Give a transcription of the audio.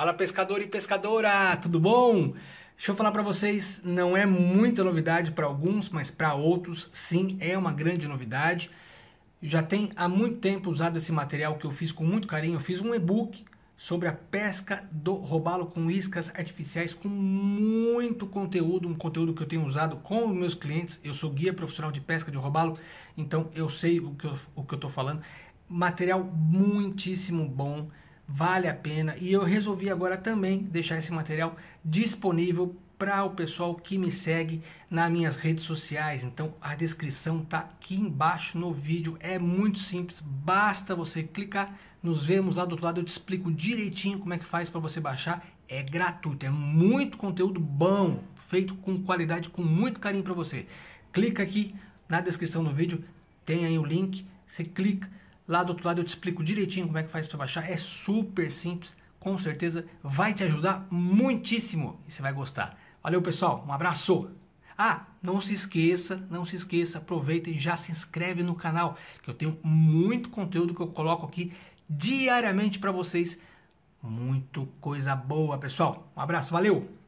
Fala pescador e pescadora, tudo bom? Deixa eu falar para vocês, não é muita novidade para alguns, mas para outros sim é uma grande novidade. Já tem há muito tempo usado esse material que eu fiz com muito carinho, eu fiz um e-book sobre a pesca do robalo com iscas artificiais com muito conteúdo, um conteúdo que eu tenho usado com os meus clientes. Eu sou guia profissional de pesca de robalo, então eu sei o que eu, o que eu tô falando. Material muitíssimo bom vale a pena. E eu resolvi agora também deixar esse material disponível para o pessoal que me segue nas minhas redes sociais. Então a descrição tá aqui embaixo no vídeo, é muito simples, basta você clicar, nos vemos lá do outro lado, eu te explico direitinho como é que faz para você baixar. É gratuito, é muito conteúdo bom, feito com qualidade, com muito carinho para você. Clica aqui na descrição do vídeo, tem aí o link, você clica Lá do outro lado eu te explico direitinho como é que faz para baixar. É super simples, com certeza vai te ajudar muitíssimo e você vai gostar. Valeu, pessoal. Um abraço. Ah, não se esqueça, não se esqueça, aproveita e já se inscreve no canal, que eu tenho muito conteúdo que eu coloco aqui diariamente para vocês. Muito coisa boa, pessoal. Um abraço, valeu.